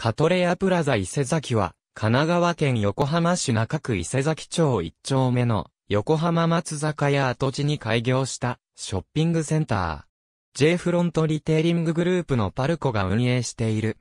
カトレアプラザ伊勢崎は、神奈川県横浜市中区伊勢崎町一丁目の横浜松坂屋跡地に開業したショッピングセンター。J フロントリテイリンググループのパルコが運営している。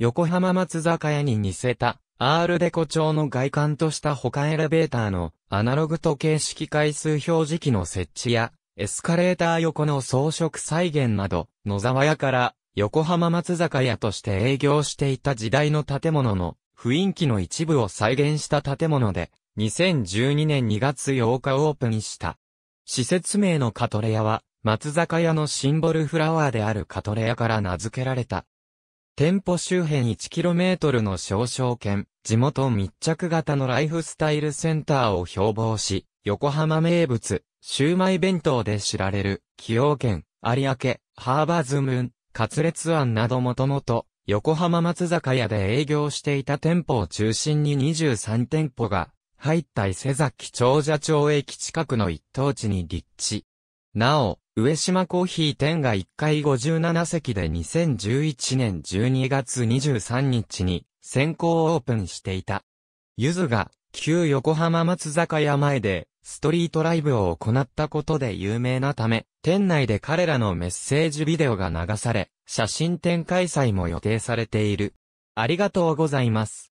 横浜松坂屋に似せたアールデコ調の外観とした他エレベーターのアナログ時計式回数表示器の設置やエスカレーター横の装飾再現など、野沢屋から横浜松坂屋として営業していた時代の建物の雰囲気の一部を再現した建物で、2012年2月8日オープンした。施設名のカトレアは、松坂屋のシンボルフラワーであるカトレアから名付けられた。店舗周辺 1km の少々圏、地元密着型のライフスタイルセンターを標榜し、横浜名物、シューマイ弁当で知られる、崎陽軒、有明、ハーバーズムン、カツレツ庵などもともと、横浜松坂屋で営業していた店舗を中心に23店舗が、入った伊勢崎長者町駅近くの一等地に立地。なお、上島コーヒー店が1階57席で2011年12月23日に先行オープンしていた。ゆずが旧横浜松坂屋前でストリートライブを行ったことで有名なため、店内で彼らのメッセージビデオが流され、写真展開催も予定されている。ありがとうございます。